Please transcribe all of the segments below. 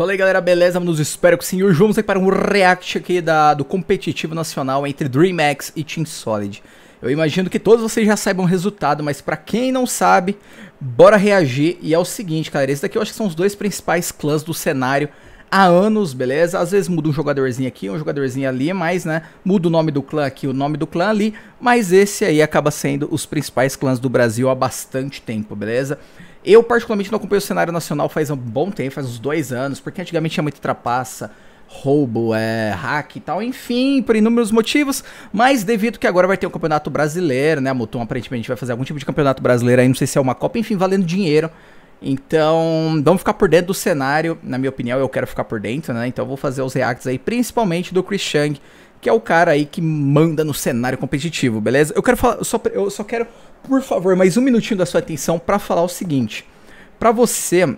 Fala aí galera, beleza? Nos espero que sim. Hoje vamos aqui para um react aqui da, do competitivo nacional entre DreamHack e Team Solid. Eu imagino que todos vocês já saibam o resultado, mas para quem não sabe, bora reagir. E é o seguinte, galera, esse daqui eu acho que são os dois principais clãs do cenário há anos, beleza? Às vezes muda um jogadorzinho aqui, um jogadorzinho ali, mas, né, muda o nome do clã aqui, o nome do clã ali, mas esse aí acaba sendo os principais clãs do Brasil há bastante tempo, beleza? Eu, particularmente, não acompanho o cenário nacional faz um bom tempo, faz uns dois anos, porque antigamente tinha muita trapaça, roubo, é, hack e tal, enfim, por inúmeros motivos, mas devido que agora vai ter o um campeonato brasileiro, né? A Mutum aparentemente vai fazer algum tipo de campeonato brasileiro aí, não sei se é uma Copa, enfim, valendo dinheiro. Então, vamos ficar por dentro do cenário. Na minha opinião, eu quero ficar por dentro, né? Então, eu vou fazer os reacts aí, principalmente do Chris Chang, que é o cara aí que manda no cenário competitivo, beleza? Eu quero falar, eu só, eu só quero, por favor, mais um minutinho da sua atenção para falar o seguinte. Para você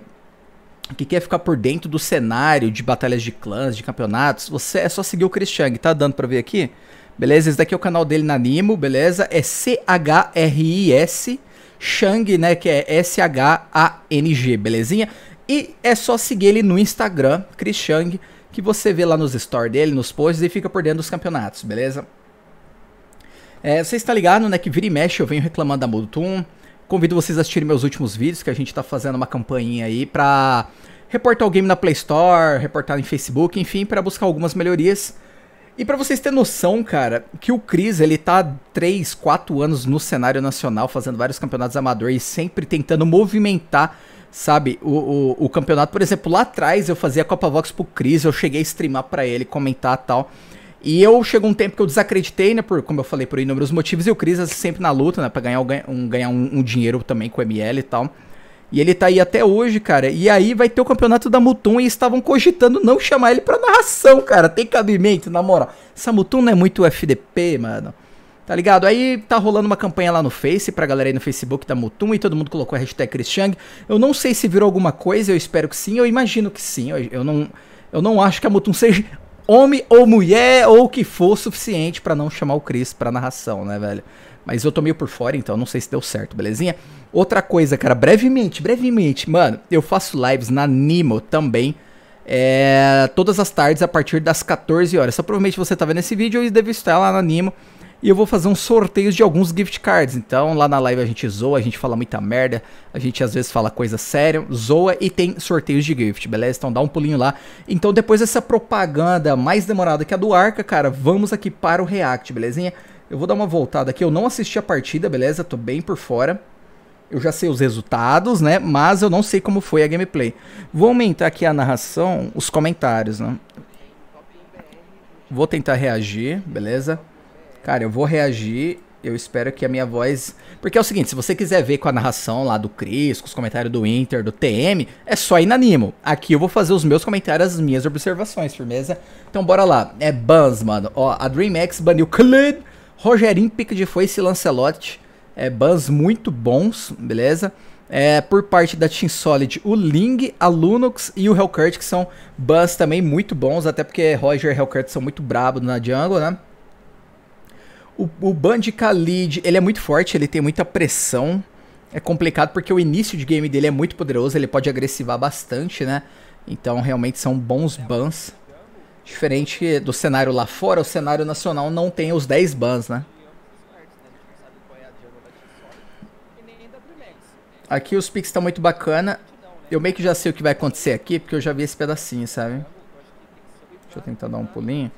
que quer ficar por dentro do cenário de batalhas de clãs, de campeonatos, você é só seguir o Christian, tá dando para ver aqui? Beleza? Esse daqui é o canal dele na Nimo, beleza? É C-H-R-I-S, Shang, né? Que é S-H-A-N-G, belezinha? E é só seguir ele no Instagram, Chris Chang que você vê lá nos stories dele, nos posts e fica por dentro dos campeonatos, beleza? É, você está ligado, né, que vira e mexe eu venho reclamando da Modutum. Convido vocês a assistirem meus últimos vídeos, que a gente está fazendo uma campainha aí para reportar o game na Play Store, reportar em Facebook, enfim, para buscar algumas melhorias. E para vocês terem noção, cara, que o Cris, ele tá 3, 4 anos no cenário nacional, fazendo vários campeonatos amadores e sempre tentando movimentar Sabe, o, o, o, campeonato, por exemplo, lá atrás eu fazia Copa Vox pro Cris, eu cheguei a streamar para ele, comentar tal. E eu chegou um tempo que eu desacreditei, né? Por, como eu falei, por inúmeros motivos, e o Cris assim, sempre na luta, né? Pra ganhar um, ganhar um, um, dinheiro também com o ML e tal. E ele tá aí até hoje, cara. E aí vai ter o campeonato da Mutum e estavam cogitando não chamar ele pra narração, cara. Tem cabimento, na moral. Essa Mutum não é muito FDP, mano. Tá ligado? Aí tá rolando uma campanha lá no Face, pra galera aí no Facebook da Mutum, e todo mundo colocou a hashtag Chris Chang. Eu não sei se virou alguma coisa, eu espero que sim, eu imagino que sim. Eu, eu não, eu não acho que a Mutum seja homem ou mulher ou o que for suficiente para não chamar o Chris pra narração, né, velho? Mas eu tô meio por fora, então não sei se deu certo, belezinha? Outra coisa, cara, brevemente, brevemente, mano, eu faço lives na Nimo também. É, todas as tardes a partir das 14 horas. Só provavelmente você tá vendo esse vídeo e deve estar lá na Nimo. E eu vou fazer um sorteio de alguns gift cards. Então, lá na live a gente zoa, a gente fala muita merda, a gente às vezes fala coisa séria, zoa e tem sorteios de gift, beleza? Então dá um pulinho lá. Então, depois dessa propaganda mais demorada que a do Arca, cara, vamos aqui para o React, belezinha? Eu vou dar uma voltada aqui. Eu não assisti a partida, beleza? Tô bem por fora. Eu já sei os resultados, né? Mas eu não sei como foi a gameplay. Vou aumentar aqui a narração, os comentários, né? Vou tentar reagir, beleza? Cara, eu vou reagir. Eu espero que a minha voz. Porque é o seguinte: se você quiser ver com a narração lá do Cris, com os comentários do Inter, do TM, é só ir na Nimo. Aqui eu vou fazer os meus comentários, as minhas observações, firmeza? Então bora lá. É bans, mano. Ó, a DreamX baniu Clud, Rogerinho, pique de foice e É bans muito bons, beleza? É, por parte da Team Solid, o Ling, a Lunox e o Hellcurt, que são bans também muito bons, até porque Roger e Hellcurt são muito brabo na jungle, né? O, o Band Khalid, ele é muito forte, ele tem muita pressão. É complicado porque o início de game dele é muito poderoso, ele pode agressivar bastante, né? Então realmente são bons bans. Diferente do cenário lá fora, o cenário nacional não tem os 10 bans, né? Aqui os picks estão muito bacana. Eu meio que já sei o que vai acontecer aqui, porque eu já vi esse pedacinho, sabe? Deixa eu tentar dar um pulinho.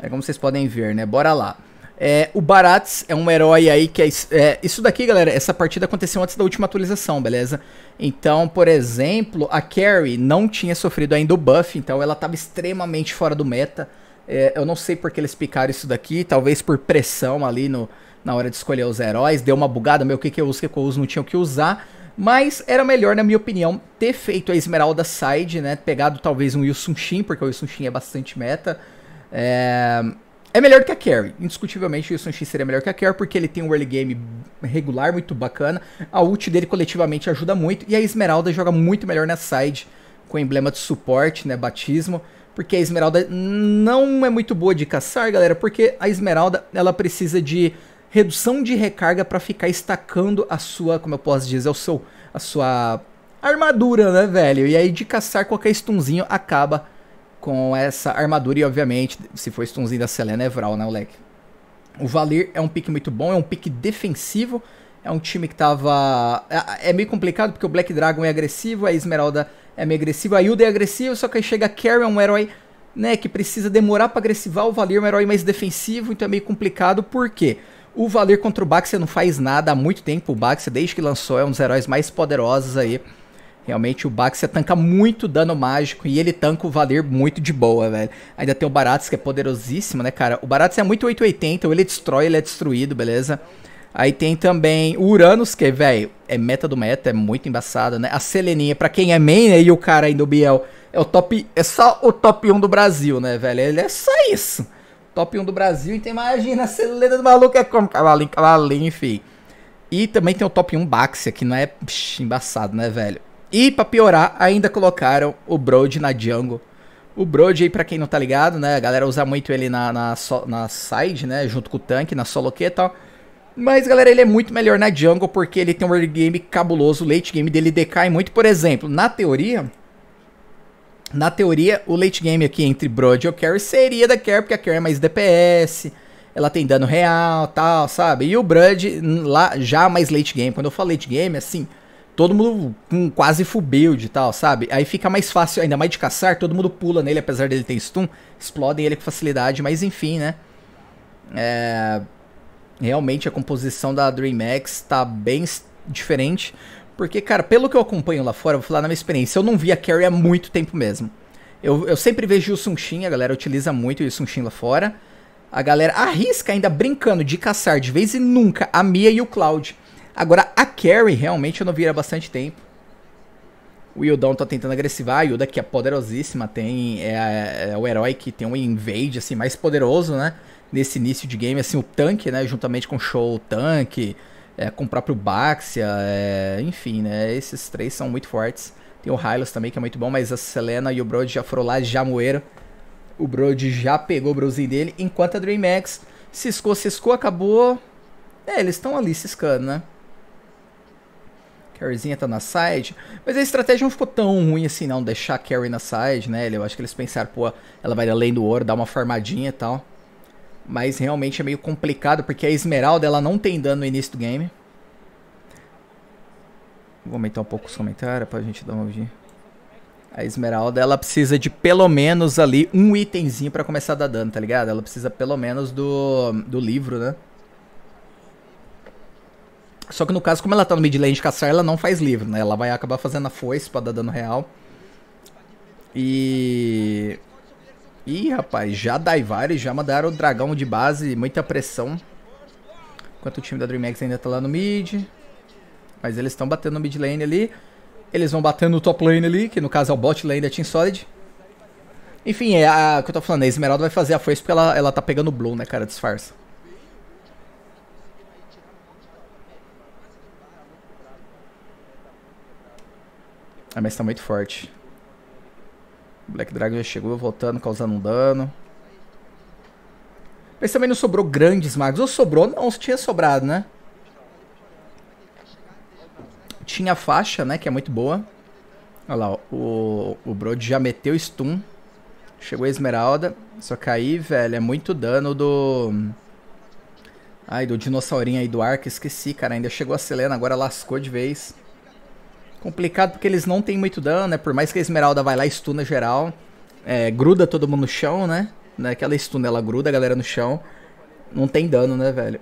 É como vocês podem ver, né? Bora lá. É, o Barats é um herói aí que é, é, Isso daqui, galera, essa partida aconteceu antes da última atualização, beleza? Então, por exemplo, a Carrie não tinha sofrido ainda o buff, então ela estava extremamente fora do meta. É, eu não sei por que eles picaram isso daqui, talvez por pressão ali no, na hora de escolher os heróis. Deu uma bugada, meu, o que, que eu uso, o que, que eu uso, não tinha o que usar. Mas era melhor, na minha opinião, ter feito a Esmeralda Side, né? Pegado talvez um Yusun Shin, porque o Yusun Shin é bastante meta. É... É melhor que a Carry. Indiscutivelmente, o Sunshin seria melhor que a Carry, porque ele tem um early game regular muito bacana. A ult dele coletivamente ajuda muito. E a Esmeralda joga muito melhor na side, com emblema de suporte, né? Batismo. Porque a Esmeralda não é muito boa de caçar, galera. Porque a Esmeralda, ela precisa de redução de recarga para ficar estacando a sua, como eu posso dizer, o seu, a sua armadura, né, velho? E aí de caçar qualquer stunzinho acaba com essa armadura e, obviamente, se for stunzinho da Selena, é Vral, né, moleque? O Valir é um pick muito bom, é um pick defensivo, é um time que tava... É, é meio complicado, porque o Black Dragon é agressivo, a Esmeralda é meio agressiva, a Hilda é agressiva, só que aí chega a Carrion, um herói, né, que precisa demorar para agressivar, o Valir é um herói mais defensivo, então é meio complicado, por quê? O Valir contra o Baxia não faz nada há muito tempo, o Baxia, desde que lançou, é um dos heróis mais poderosos aí, Realmente o Baxia tanca muito dano mágico e ele tanca o Valir muito de boa, velho. Ainda tem o Baratos que é poderosíssimo, né, cara? O Baratos é muito 880, ou ele destrói, ele é destruído, beleza? Aí tem também o Uranus, que, velho, é meta do meta, é muito embaçado né? A Seleninha, pra quem é main, né? E o cara ainda, o Biel, é o top. É só o top 1 do Brasil, né, velho? Ele é só isso. Top 1 do Brasil, então imagina, a Selena do maluco é como cavalinho, cavalinho, enfim. E também tem o top 1 Baxia, que não é psh, embaçado, né, velho? E para piorar, ainda colocaram o Brode na Django. O Brode aí, pra quem não tá ligado, né? A galera usa muito ele na, na, so, na side, né? Junto com o tanque, na solo que e tal. Mas, galera, ele é muito melhor na jungle porque ele tem um early game cabuloso. O late game dele decai muito. Por exemplo, na teoria... Na teoria, o late game aqui entre Broad e o Carry seria da Carry, porque a Carry é mais DPS, ela tem dano real tal, sabe? E o Broad lá já mais late game. Quando eu falo late game, assim, todo mundo com quase full build e tal, sabe? Aí fica mais fácil, ainda mais de caçar, todo mundo pula nele, apesar dele ter stun, explodem ele com facilidade, mas enfim, né? É... Realmente a composição da Dream Max tá bem diferente, porque, cara, pelo que eu acompanho lá fora, vou falar na minha experiência, eu não vi a Carry há muito tempo mesmo. Eu, eu sempre vejo o Sunshin, a galera utiliza muito o Sunshin lá fora. A galera arrisca ainda brincando de caçar de vez e nunca a Mia e o Cloud Agora, a Carrie realmente eu não vi há bastante tempo. O Yudon tá tentando agressivar, a Yuda que é poderosíssima, tem é, é, o herói que tem um invade assim mais poderoso, né? Nesse início de game, assim, o tanque, né? Juntamente com o Show, tanque, é, com o próprio Baxia, é, enfim, né? Esses três são muito fortes. Tem o Hylas também, que é muito bom, mas a Selena e o Brod já foram lá, já moeram. O Brod já pegou o brozinho dele, enquanto a DreamHack ciscou, ciscou, acabou. É, eles estão ali ciscando, né? Carryzinha tá na side. Mas a estratégia não ficou tão ruim assim, não. Deixar a Carry na side, né? Eu acho que eles pensaram, pô, ela vai além do ouro, dar uma farmadinha e tal. Mas realmente é meio complicado, porque a Esmeralda, ela não tem dano no início do game. Vou aumentar um pouco os comentários pra gente dar uma ouvir. A Esmeralda, ela precisa de pelo menos ali um itemzinho para começar a dar dano, tá ligado? Ela precisa pelo menos do, do livro, né? Só que no caso, como ela tá no mid lane de caçar, ela não faz livro né? Ela vai acabar fazendo a foice pra dar dano real. E... Ih, rapaz, já Daivare, já mandaram o dragão de base, muita pressão. Enquanto o time da DreamHack ainda tá lá no mid. Mas eles estão batendo no mid lane ali. Eles vão batendo no top lane ali, que no caso é o bot lane da Team Solid. Enfim, é o que eu tô falando, a Esmeralda vai fazer a foice porque ela, ela tá pegando blue, né, cara, disfarça. A ah, mesa tá muito forte. O Black Dragon já chegou voltando, causando um dano. Mas também não sobrou grandes magos. Ou sobrou? Não, tinha sobrado, né? Tinha faixa, né? Que é muito boa. Olha lá, o, o Brody já meteu stun. Chegou a Esmeralda. Só que aí, velho, é muito dano do... Ai, do dinossaurinho aí do arco. Esqueci, cara. Ainda chegou a Selena, agora lascou de vez. Complicado porque eles não têm muito dano, né? Por mais que a Esmeralda vai lá e stuna geral. É, gruda todo mundo no chão, né? Naquela stuna ela gruda a galera no chão. Não tem dano, né, velho?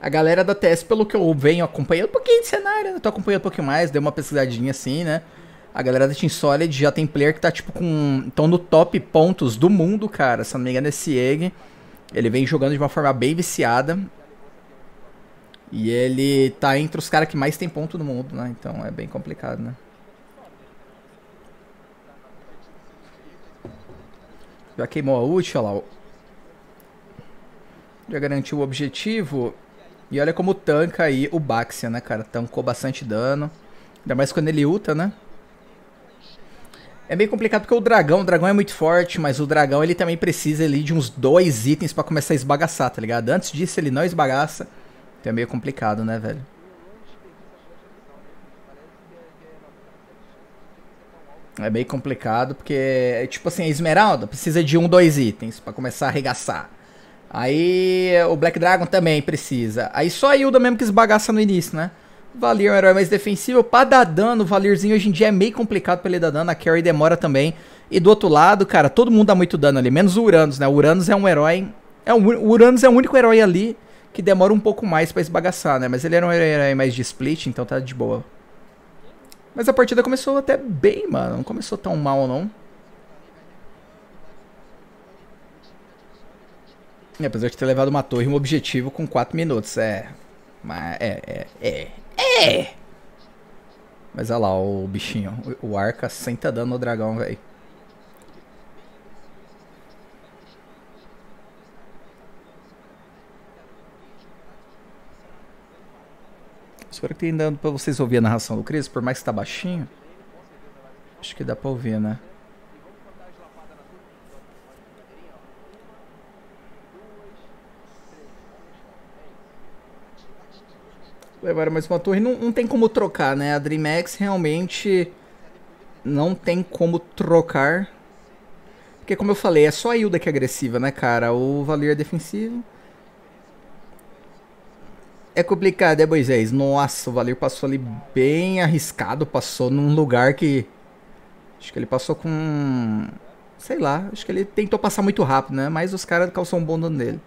A galera da TS, pelo que eu venho acompanhando, um pouquinho de cenário, né? tô acompanhando um pouquinho mais, dei uma pesquisadinha assim, né? A galera da Team Solid já tem player que tá, tipo, com... Estão no top pontos do mundo, cara. Se não me engano, é esse Egg. Ele vem jogando de uma forma bem viciada. E ele tá entre os caras que mais tem ponto no mundo, né? Então é bem complicado, né? Já queimou a ult, olha lá. Já garantiu o objetivo. E olha como tanca aí o Baxia, né, cara? Tancou bastante dano. Ainda mais quando ele ulta, né? É meio complicado porque o dragão, o dragão é muito forte, mas o dragão ele também precisa ali de uns dois itens para começar a esbagaçar, tá ligado? Antes disso ele não esbagaça. Então é meio complicado, né, velho? É meio complicado porque, é tipo assim, a esmeralda precisa de um, dois itens para começar a arregaçar. Aí o Black Dragon também precisa. Aí só a Hilda mesmo que esbagaça no início, né? Valir é um herói mais defensivo. Pra dar dano, o Valirzinho hoje em dia é meio complicado pra ele dar dano. A carry demora também. E do outro lado, cara, todo mundo dá muito dano ali. Menos o Uranus, né? O Uranus é um herói... É um, o Uranus é o único herói ali que demora um pouco mais pra esbagaçar, né? Mas ele era um herói mais de split, então tá de boa. Mas a partida começou até bem, mano. Não começou tão mal, não. E apesar de ter levado uma torre, um objetivo com 4 minutos. É... Mas... É... É... É... é é. Mas olha lá o bichinho. O arca senta dando o dragão, velho. Espero que tenha dado pra vocês ouvir a narração do Cris, por mais que tá baixinho. Acho que dá pra ouvir, né? levaram mais uma torre. Não, não tem como trocar, né? A DreamHack realmente não tem como trocar. Porque, como eu falei, é só a Hilda que é agressiva, né, cara? O Valir é defensivo. É complicado, é, boisés. Nossa, o Valir passou ali bem arriscado. Passou num lugar que. Acho que ele passou com. Sei lá, acho que ele tentou passar muito rápido, né? Mas os caras calçam um bom dano nele.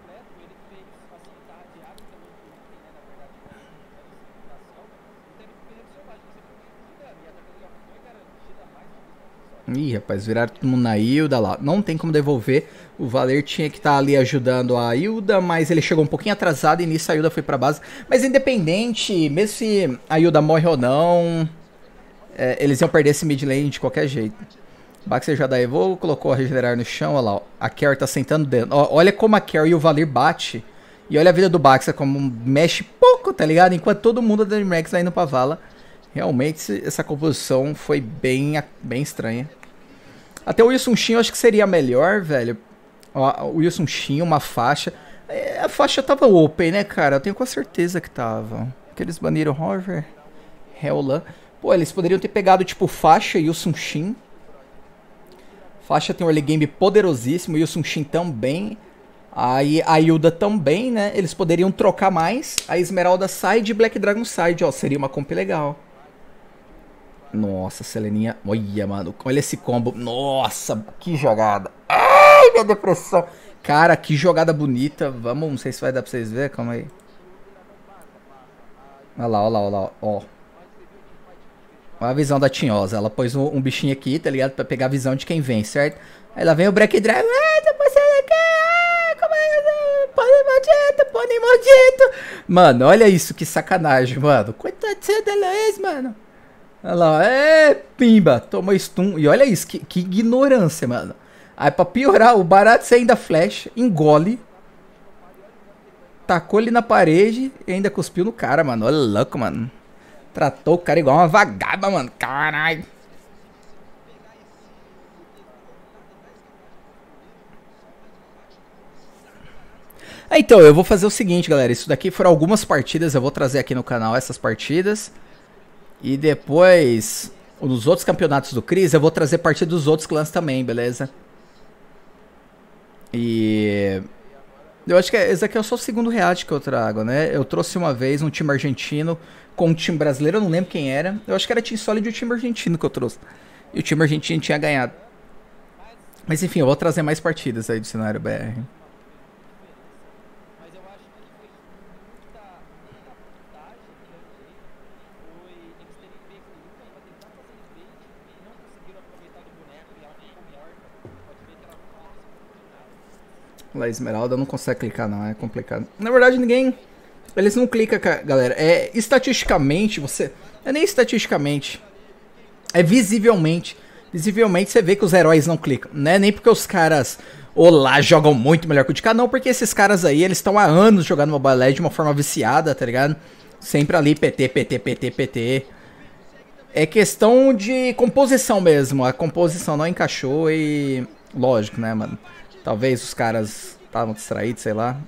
Ih, rapaz, viraram todo mundo na Hilda lá. Não tem como devolver. O Valer tinha que estar tá ali ajudando a Hilda, mas ele chegou um pouquinho atrasado e nisso a Hilda foi pra base. Mas independente, mesmo se a Hilda morre ou não, é, eles iam perder esse mid lane de qualquer jeito. Baxter já daí Evo, colocou a regenerar no chão, olha lá. Ó. A Carrie tá sentando dentro. Ó, olha como a Carrie e o Valer bate. E olha a vida do Baxter como mexe pouco, tá ligado? Enquanto todo mundo da Dreamrex tá indo pra vala. Realmente essa composição foi bem, bem estranha. Até o Wilson Shin eu acho que seria melhor, velho. Ó, o Wilson Shin, uma faixa. É, a faixa tava open, né, cara? Eu tenho com certeza que tava. aqueles eles baniram Hover, Hellan. Pô, eles poderiam ter pegado, tipo, faixa e Wilson Shin. Faixa tem um early game poderosíssimo, e o Sunshin também. Aí a Yuda também, né? Eles poderiam trocar mais. A Esmeralda sai de Black Dragon side, ó. Seria uma comp legal. Nossa, Seleninha. Olha, mano. Olha esse combo. Nossa, que jogada. Ai, minha depressão. Cara, que jogada bonita. Vamos, não sei se vai dar pra vocês verem. Calma aí. Olha lá, olha lá, olha lá. Ó. Olha a visão da Tinhosa. Ela pôs um, um, bichinho aqui, tá ligado? Pra pegar a visão de quem vem, certo? Aí lá vem o Black Drive. Ah, tô passando aqui. Ah, como é? Pônei maldito, pônei maldito. Mano, olha isso. Que sacanagem, mano. Coitado de ser Luiz, mano. Olha lá, é, pimba, tomou stun. E olha isso, que, que ignorância, mano. Aí pra piorar, o Baratz ainda flash, engole. Tacou ele na parede e ainda cuspiu no cara, mano. Olha louco, mano. Tratou o cara igual uma vagaba, mano. Caralho. Ah, então, eu vou fazer o seguinte, galera. Isso daqui foram algumas partidas. Eu vou trazer aqui no canal essas partidas. E depois, nos outros campeonatos do Cris, eu vou trazer partidas dos outros clãs também, beleza? E. Eu acho que é, esse aqui é só o segundo reality que eu trago, né? Eu trouxe uma vez um time argentino com um time brasileiro, eu não lembro quem era. Eu acho que era time sólido e o time argentino que eu trouxe. E o time argentino tinha ganhado. Mas enfim, eu vou trazer mais partidas aí do cenário BR. lá Esmeralda não consegue clicar não, é complicado. Na verdade ninguém, eles não clicam, galera. É estatisticamente, você, é nem estatisticamente, é visivelmente. Visivelmente você vê que os heróis não clicam, né? Nem porque os caras Olá, jogam muito melhor que o de cá, não, porque esses caras aí, eles estão há anos jogando Mobile Legends de uma forma viciada, tá ligado? Sempre ali PT, PT, PT, PT. É questão de composição mesmo, a composição não encaixou e lógico, né, mano? Talvez os caras estavam distraídos, sei lá.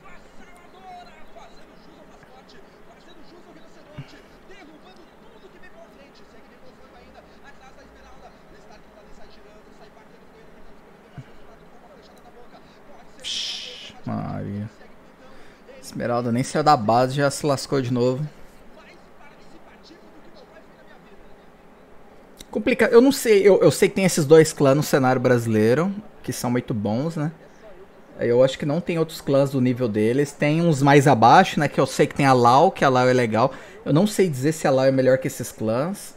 Maria. Esmeralda nem saiu da base, já se lascou de novo. Complicado. Eu não sei, eu, eu sei que tem esses dois clãs no cenário brasileiro, que são muito bons, né? Eu acho que não tem outros clãs do nível deles. Tem uns mais abaixo, né? Que eu sei que tem a Lau, que a Lau é legal. Eu não sei dizer se a Lau é melhor que esses clãs.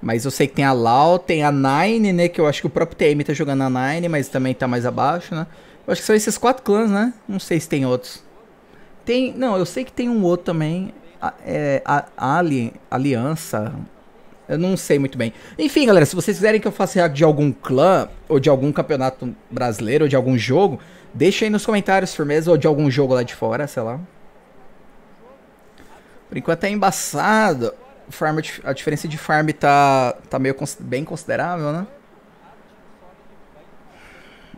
Mas eu sei que tem a Lau, tem a Nine, né? Que eu acho que o próprio TM tá jogando a Nine, mas também tá mais abaixo, né? Eu acho que são esses quatro clãs, né? Não sei se tem outros. Tem. Não, eu sei que tem um outro também. É, a, a, Aliança. Eu não sei muito bem. Enfim, galera, se vocês quiserem que eu faça react de algum clã, ou de algum campeonato brasileiro, ou de algum jogo, deixa aí nos comentários, firmeza, ou de algum jogo lá de fora, sei lá. Por enquanto é embaçado. Farm, a diferença de farm tá, tá meio bem considerável, né?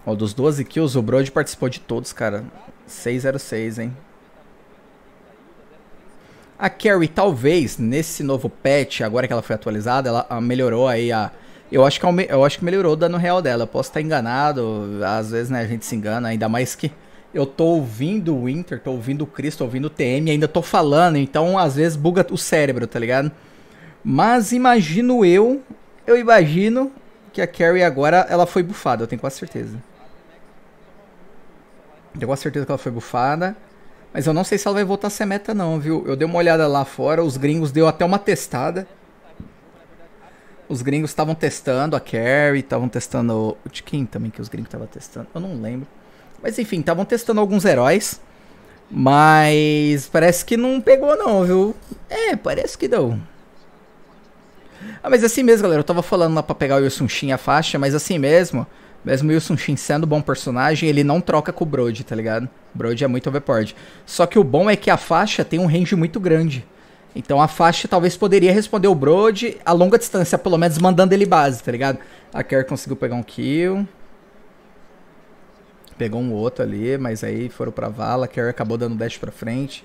Ó, dos 12 kills, o Brody participou de todos, cara. 606, hein? A Carrie, talvez, nesse novo patch, agora que ela foi atualizada, ela ah, melhorou aí a. Eu acho que, eu acho que melhorou o dano real dela. Eu posso estar enganado, às vezes né, a gente se engana, ainda mais que eu tô ouvindo o Winter, tô ouvindo o Chris, tô ouvindo o TM, ainda tô falando, então às vezes buga o cérebro, tá ligado? Mas imagino eu, eu imagino que a Carrie agora ela foi bufada, eu tenho quase certeza. Tenho quase certeza que ela foi bufada. Mas eu não sei se ela vai voltar a ser meta não, viu? Eu dei uma olhada lá fora, os gringos deu até uma testada. Os gringos estavam testando a Carrie, estavam testando... De quem também que os gringos estavam testando? Eu não lembro. Mas enfim, estavam testando alguns heróis. Mas parece que não pegou não, viu? É, parece que deu Ah, mas assim mesmo, galera. Eu tava falando lá pra pegar o Yusunshin a faixa, mas assim mesmo... Mesmo o Wilson Shin sendo um bom personagem, ele não troca com o Brody, tá ligado? O Brody é muito overpowered. Só que o bom é que a faixa tem um range muito grande. Então a faixa talvez poderia responder o Brody a longa distância, pelo menos mandando ele base, tá ligado? A Kerr conseguiu pegar um kill. Pegou um outro ali, mas aí foram pra vala. A Kerr acabou dando dash pra frente.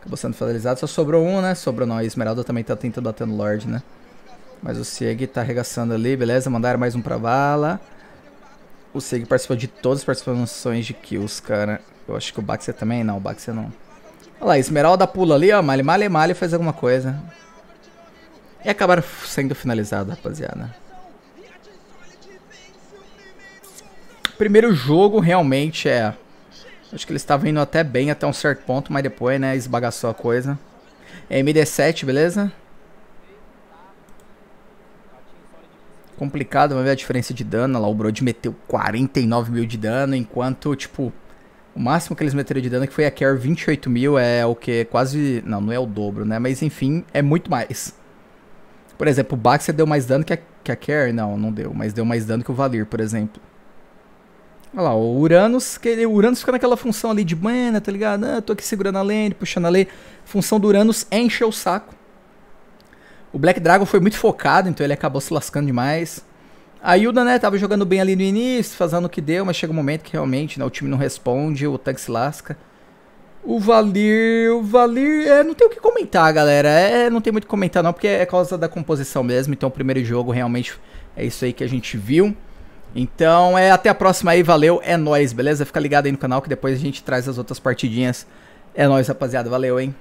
Acabou sendo finalizado. Só sobrou um, né? Sobrou não. A Esmeralda também tá tentando bater no Lorde, né? Mas o Sieg tá arregaçando ali, beleza? Mandaram mais um pra vala. O Sig participou de todas as participações de kills, cara. Eu acho que o Baxia também não, o Baxia não. Olha lá, Esmeralda pula ali, ó. Male, male, male, faz alguma coisa. E acabaram sendo finalizados, rapaziada. Primeiro jogo realmente é... Acho que eles estavam indo até bem até um certo ponto, mas depois, né, esbagaçou a coisa. MD7, beleza? complicado, vamos ver a diferença de dano. Lá o Brody meteu 49 mil de dano, enquanto, tipo, o máximo que eles meteram de dano, que foi a Care 28 mil, é o que? Quase. Não, não é o dobro, né? Mas enfim, é muito mais. Por exemplo, o Baxter deu mais dano que a, que a Care? Não, não deu. Mas deu mais dano que o Valir, por exemplo. Olha lá, o Uranus, que, o Uranus fica naquela função ali de mana, tá ligado? Ah, tô aqui segurando a lane, puxando a lane. Função do Uranus enche o saco. O Black Dragon foi muito focado, então ele acabou se lascando demais. A Hilda, né, tava jogando bem ali no início, fazendo o que deu, mas chega um momento que realmente, né, o time não responde, o tanque se lasca. O Valir, o Valir, é, não tem o que comentar, galera, é, é, não tem muito o que comentar não, porque é causa da composição mesmo, então o primeiro jogo realmente é isso aí que a gente viu. Então, é até a próxima aí, valeu, é nóis, beleza? Fica ligado aí no canal que depois a gente traz as outras partidinhas. É nóis, rapaziada, valeu, hein?